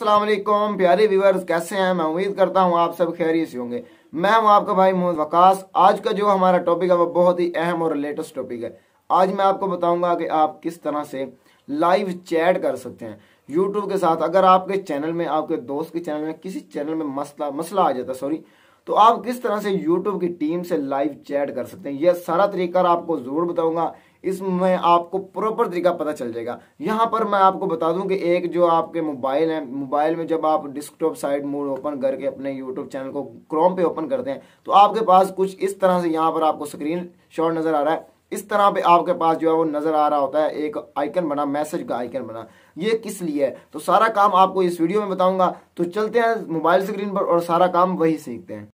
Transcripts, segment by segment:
असलम प्यारे व्यूअर्स कैसे हैं मैं उम्मीद करता हूँ आप सब खैरियत से होंगे मैं हूँ आपका भाई मोहम्मद वकास आज का जो हमारा टॉपिक है वो बहुत ही अहम और लेटेस्ट टॉपिक है आज मैं आपको बताऊंगा कि आप किस तरह से लाइव चैट कर सकते हैं यूट्यूब के साथ अगर आपके चैनल में आपके दोस्त के चैनल में किसी चैनल में मसला मसला आ जाता है सॉरी तो आप किस तरह से यूट्यूब की टीम से लाइव चैट कर सकते हैं यह सारा तरीका आपको ज़रूर बताऊंगा इसमें आपको प्रॉपर तरीका पता चल जाएगा यहाँ पर मैं आपको बता दूं कि एक जो आपके मोबाइल है मोबाइल में जब आप डिस्कटॉप साइड मोड ओपन करके अपने यूट्यूब चैनल को क्रोम पे ओपन करते हैं तो आपके पास कुछ इस तरह से यहाँ पर आपको स्क्रीन शॉट नज़र आ रहा है इस तरह पे आपके पास जो है वो नज़र आ रहा होता है एक आइकन बना मैसेज का आइकन बना ये किस लिए है तो सारा काम आपको इस वीडियो में बताऊंगा तो चलते हैं मोबाइल स्क्रीन पर और सारा काम वही सीखते हैं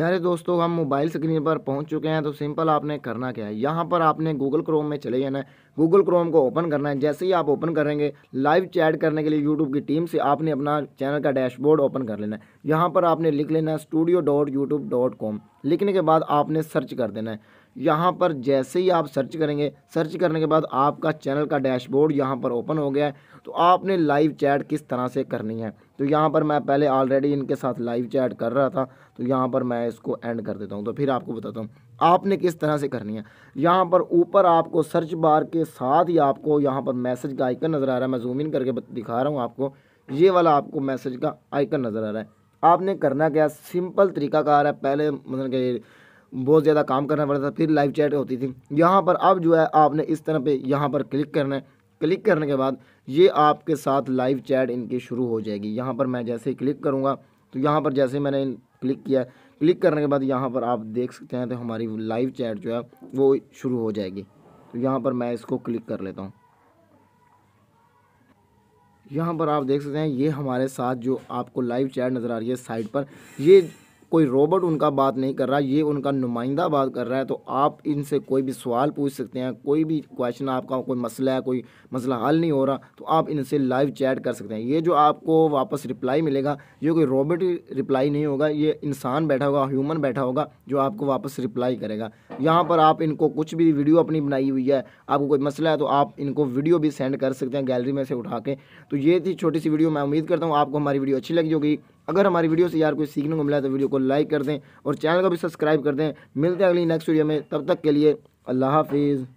प्यारे दोस्तों हम मोबाइल स्क्रीन पर पहुंच चुके हैं तो सिंपल आपने करना क्या है यहाँ पर आपने गूगल क्रोम में चले जाना है गूगल क्रोम को ओपन करना है जैसे ही आप ओपन करेंगे लाइव चैट करने के लिए यूट्यूब की टीम से आपने अपना चैनल का डैशबोर्ड ओपन कर लेना है यहाँ पर आपने लिख लेना है studio dot YouTube dot com लिखने के बाद आपने सर्च कर देना है यहाँ पर जैसे ही आप सर्च करेंगे सर्च करने के बाद आपका चैनल का डैशबोर्ड यहाँ पर ओपन हो गया है तो आपने लाइव चैट किस तरह से करनी है तो यहाँ पर मैं पहले ऑलरेडी इनके साथ लाइव चैट कर रहा था तो यहाँ पर मैं इसको एंड कर देता हूँ तो फिर आपको बताता हूँ आपने किस तरह से करनी है यहाँ पर ऊपर आपको सर्च बार के साथ ही आपको यहाँ पर मैसेज का आइकन नज़र आ रहा है मैं जूम इन करके दिखा रहा हूँ आपको ये वाला आपको मैसेज का आइकन नज़र आ रहा है आपने करना क्या सिंपल तरीका कहा है पहले मतलब कि बहुत ज़्यादा काम करना पड़ता था फिर लाइव चैट होती थी यहाँ पर अब जो है आपने इस तरह पे यहाँ पर क्लिक करना है क्लिक करने के बाद ये आपके साथ लाइव चैट इनकी शुरू हो जाएगी यहाँ पर मैं जैसे ही क्लिक करूँगा तो यहाँ पर जैसे मैंने क्लिक किया क्लिक करने के बाद यहाँ पर आप देख सकते हैं तो हमारी लाइव चैट जो है वो शुरू हो जाएगी तो यहाँ पर मैं इसको क्लिक कर लेता हूँ यहाँ पर आप देख सकते हैं ये हमारे साथ जो आपको लाइव चैट नज़र आ रही है साइट पर ये कोई रोबोट उनका बात नहीं कर रहा ये उनका नुमाइंदा बात कर रहा है तो आप इनसे कोई भी सवाल पूछ सकते हैं कोई भी क्वेश्चन आपका कोई मसला है कोई मसला हल नहीं हो रहा तो आप इनसे लाइव चैट कर सकते हैं ये जो आपको वापस रिप्लाई मिलेगा ये कोई रोबोट रिप्लाई नहीं होगा ये इंसान बैठा होगा ह्यूमन बैठा होगा जो आपको वापस रिप्लाई करेगा यहाँ पर आप इनको कुछ भी वीडियो अपनी बनाई हुई है आपको कोई मसला है तो आप इनको वीडियो भी सेंड कर सकते हैं गैलरी में से उठा के तो ये थी छोटी सी वीडियो मैं उम्मीद करता हूँ आपको हमारी वीडियो अच्छी लगी होगी अगर हमारी वीडियो से यार कोई सीखने को मिला तो वीडियो को लाइक कर दें और चैनल को भी सब्सक्राइब कर दें मिलते हैं अगली नेक्स्ट वीडियो में तब तक के लिए अल्लाह हाफिज़